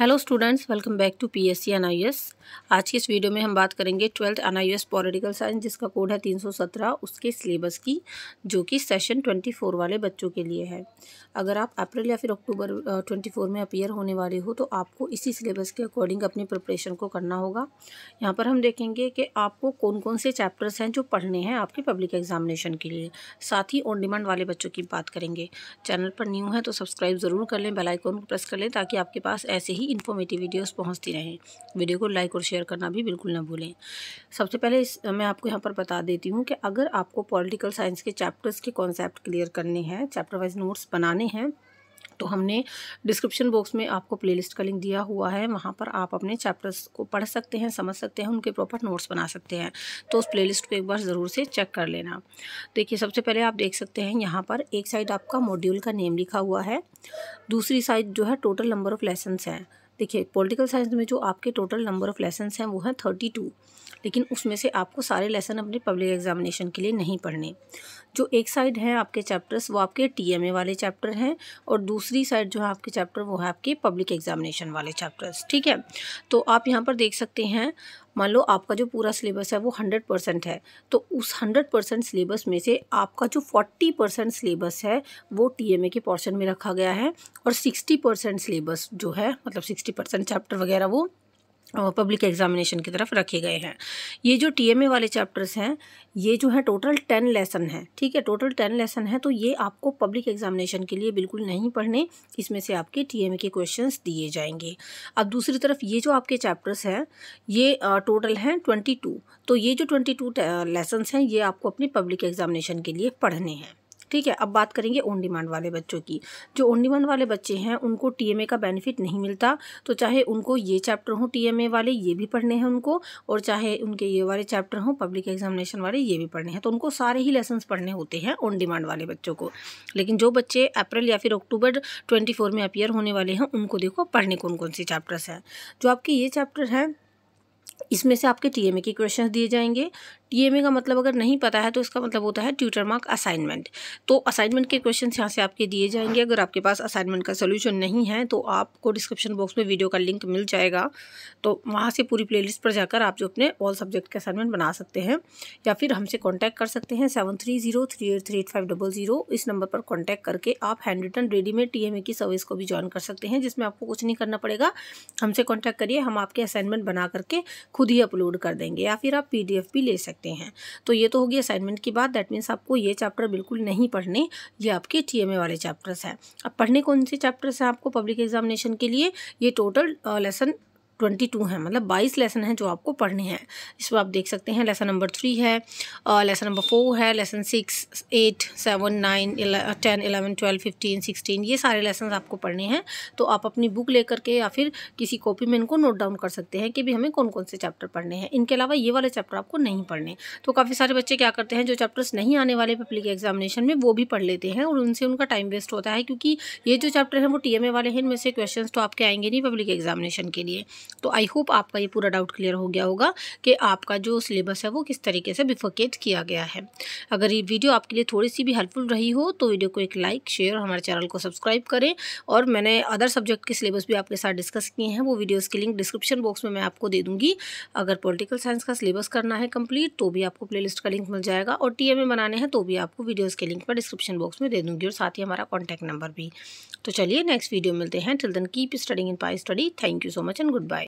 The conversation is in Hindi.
hello students welcome back to PSC NIS आज की इस वीडियो में हम बात करेंगे ट्वेल्थ एनआईएस पॉलिटिकल साइंस जिसका कोड है 317 उसके सिलेबस की जो कि सेशन 24 वाले बच्चों के लिए है अगर आप अप्रैल या फिर अक्टूबर 24 में अपियर होने वाले हो तो आपको इसी सिलेबस के अकॉर्डिंग अपनी प्रिपरेशन को करना होगा यहाँ पर हम देखेंगे कि आपको कौन कौन से चैप्टर्स हैं जो पढ़ने हैं आपके पब्लिक एग्जामिनेशन के लिए साथ ही ऑन डिमांड वाले बच्चों की बात करेंगे चैनल पर न्यू है तो सब्सक्राइब ज़रूर कर लें बेलाइकॉन को प्रेस कर लें ताकि आपके पास ऐसे ही ही इन्फॉर्मेटिव वीडियोस पहुंचती रहें वीडियो को लाइक और शेयर करना भी बिल्कुल ना भूलें सबसे पहले इस मैं आपको यहाँ पर बता देती हूँ कि अगर आपको पॉलिटिकल साइंस के चैप्टर्स के कॉन्सेप्ट क्लियर करने हैं चैप्टर वाइज नोट्स बनाने हैं तो हमने डिस्क्रिप्शन बॉक्स में आपको प्लेलिस्ट का लिंक दिया हुआ है वहाँ पर आप अपने चैप्टर्स को पढ़ सकते हैं समझ सकते हैं उनके प्रॉपर नोट्स बना सकते हैं तो उस प्लेलिस्ट को एक बार ज़रूर से चेक कर लेना देखिए सबसे पहले आप देख सकते हैं यहाँ पर एक साइड आपका मॉड्यूल का नेम लिखा हुआ है दूसरी साइड जो है टोटल नंबर ऑफ़ लेसन्स हैं देखिए पॉलिटिकल साइंस में जो आपके टोटल नंबर ऑफ़ लेसन हैं वो हैं थर्टी टू लेकिन उसमें से आपको सारे लेसन अपने पब्लिक एग्जामिनेशन के लिए नहीं पढ़ने जो एक साइड हैं आपके चैप्टर्स वो आपके टीएमए वाले चैप्टर हैं और दूसरी साइड जो है आपके चैप्टर वो है आपके पब्लिक एग्जामिनेशन वाले चैप्टर्स ठीक है तो आप यहाँ पर देख सकते हैं मान लो आपका जो पूरा सिलेबस है वो हंड्रेड परसेंट है तो उस हंड्रेड परसेंट सिलेबस में से आपका जो फोर्टी परसेंट सिलेबस है वो टीएमए के पोर्शन में रखा गया है और सिक्सटी परसेंट सिलेबस जो है मतलब सिक्सटी परसेंट चैप्टर वगैरह वो पब्लिक एग्जामिनेशन की तरफ रखे गए हैं ये जो टीएमए वाले चैप्टर्स हैं ये जो है टोटल टेन लेसन है ठीक है टोटल टेन लेसन है तो ये आपको पब्लिक एग्जामिनेशन के लिए बिल्कुल नहीं पढ़ने इसमें से आपके टीएमए के क्वेश्चंस दिए जाएंगे अब दूसरी तरफ ये जो आपके चैप्टर्स हैं ये टोटल हैं ट्वेंटी तो ये जो ट्वेंटी टू लेसन्स हैं ये आपको अपनी पब्लिक एग्जामिनेशन के लिए पढ़ने हैं ठीक है अब बात करेंगे ऑन डिमांड वाले बच्चों की जो ऑन डिमांड वाले बच्चे हैं उनको टीएमए का बेनिफिट नहीं मिलता तो चाहे उनको ये चैप्टर हो टीएमए वाले ये भी पढ़ने हैं उनको और चाहे उनके ये वाले चैप्टर हों पब्लिक एग्जामिनेशन वाले ये भी पढ़ने हैं तो उनको सारे ही लेसन पढ़ने होते हैं ऑन डिमांड वाले बच्चों को लेकिन जो बच्चे अप्रैल या फिर अक्टूबर ट्वेंटी में अपियर होने वाले हैं उनको देखो पढ़ने कौन कौन से चैप्टर्स हैं जो आपके ये चैप्टर हैं इसमें से आपके टीएमए के क्वेश्चंस दिए जाएंगे टीएमए का मतलब अगर नहीं पता है तो इसका मतलब होता है ट्यूटर मार्क असाइनमेंट तो असाइनमेंट के क्वेश्चन यहाँ से आपके दिए जाएंगे अगर आपके पास असाइनमेंट का सोल्यूशन नहीं है तो आपको डिस्क्रिप्शन बॉक्स में वीडियो का लिंक मिल जाएगा तो वहाँ से पूरी लिस्ट पर जाकर आप जो अपने ऑल सब्जेक्ट के असाइनमेंट बना सकते हैं या फिर हमसे कॉन्टैक्ट कर सकते हैं seven three zero three eight three eight five double zero इस नंबर पर कॉन्टैक्ट करके आप हैंड रिटन रेडीमेड टी की सर्विस को भी ज्वाइन कर सकते हैं जिसमें आपको कुछ नहीं करना पड़ेगा हमसे कॉन्टैक्ट करिए हम आपके असाइनमेंट बना करके खुद ही अपलोड कर देंगे या फिर आप पी भी ले सकते सकते हैं तो ये तो होगी असाइनमेंट की बात दैट मीन्स आपको ये चैप्टर बिल्कुल नहीं पढ़ने ये आपके टी वाले चैप्टर्स हैं अब पढ़ने कौन से चैप्टर्स हैं आपको पब्लिक एग्जामिनेशन के लिए ये टोटल लेसन ट्वेंटी टू हैं मतलब बाईस लेसन हैं जो आपको पढ़ने हैं इसमें आप देख सकते हैं लेसन नंबर थ्री है लेसन नंबर फोर है lesson six eight seven nine ten eleven twelve fifteen sixteen ये सारे लेसन आपको पढ़ने हैं तो आप अपनी बुक ले करके या फिर किसी कॉपी में इनको नोट डाउन कर सकते हैं कि भी हमें कौन कौन से चैप्टर पढ़ने हैं इनके अलावा ये वाले चैप्टर आपको नहीं पढ़ने तो काफ़ी सारे बच्चे क्या करते हैं जो चैप्टर्स नहीं आने वाले पब्लिक एग्जामिनेशन में वो भी पढ़ लेते हैं और उनसे उनका टाइम वेस्ट होता है क्योंकि ये जो चैप्टर हैं वो टी वाले हैं इनमें से क्वेश्चन तो आपके आएंगे नहीं पब्लिक एग्जामिनेशन के लिए तो आई होप आपका ये पूरा डाउट क्लियर हो गया होगा कि आपका जो सिलेबस है वो किस तरीके से बिफोकेट किया गया है अगर ये वीडियो आपके लिए थोड़ी सी भी हेल्पफुल रही हो तो वीडियो को एक लाइक शेयर और हमारे चैनल को सब्सक्राइब करें और मैंने अदर सब्जेक्ट के सिलेबस भी आपके साथ डिस्कस किए हैं वो वीडियोज़ के लिंक डिस्क्रिप्शन बॉक्स में मैं आपको दे दूँगी अगर पोलिटिकल साइंस का सिलेबस करना है कंप्लीट तो भी आपको प्लेलिस्ट का लिंक मिल जाएगा और टी बनाने हैं तो भी आपको वीडियोज़ के लिंक मैं डिस्क्रिप्शन बॉक्स में दे दूँगी और साथ ही हमारा कॉन्टैक्ट नंबर भी तो चलिए नेक्स्ट वीडियो मिलते हैं till then keep studying in pi study thank you so much and good bye